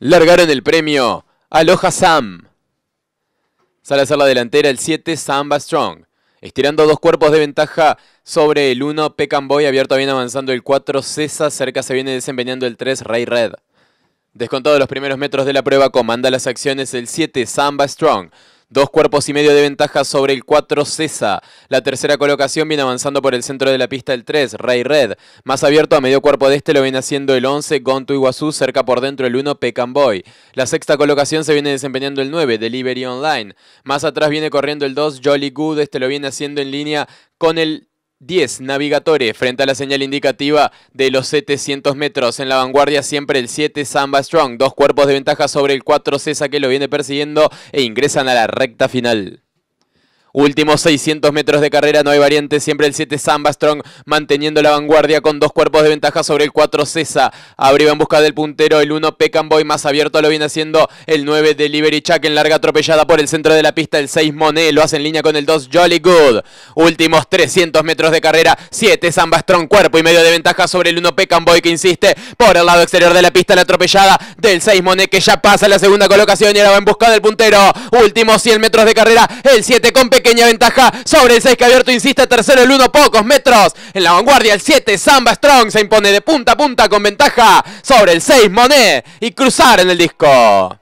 Largaron el premio. Aloha Sam. Sale a hacer la delantera el 7, Samba Strong. Estirando dos cuerpos de ventaja sobre el 1, and Boy abierto bien avanzando el 4, Cesa cerca se viene desempeñando el 3, Ray Red. Descontado los primeros metros de la prueba, comanda las acciones el 7, Samba Strong. Dos cuerpos y medio de ventaja sobre el 4 Cesa. La tercera colocación viene avanzando por el centro de la pista el 3, Ray Red. Más abierto a medio cuerpo de este lo viene haciendo el 11, Gontu Iguazú, cerca por dentro el 1, Boy. La sexta colocación se viene desempeñando el 9, Delivery Online. Más atrás viene corriendo el 2, Jolly Good, este lo viene haciendo en línea con el 10 Navigatore frente a la señal indicativa de los 700 metros. En la vanguardia siempre el 7 Samba Strong. Dos cuerpos de ventaja sobre el 4 César que lo viene persiguiendo e ingresan a la recta final. Últimos 600 metros de carrera, no hay variante, siempre el 7 Samba Strong manteniendo la vanguardia con dos cuerpos de ventaja sobre el 4 Cesa. va en busca del puntero, el 1 Pecan Boy más abierto lo viene haciendo el 9 Delivery Chuck en larga atropellada por el centro de la pista, el 6 Monet lo hace en línea con el 2 Jolly Good. Últimos 300 metros de carrera, 7 Zamba Strong, cuerpo y medio de ventaja sobre el 1 Pecan Boy que insiste por el lado exterior de la pista, la atropellada del 6 Monet que ya pasa la segunda colocación y ahora va en busca del puntero. Últimos 100 metros de carrera, el 7 con pequeña ventaja sobre el 6 que abierto insiste tercero el 1 pocos metros. En la vanguardia el 7 Samba Strong se impone de punta a punta con ventaja sobre el 6 Monet y cruzar en el disco.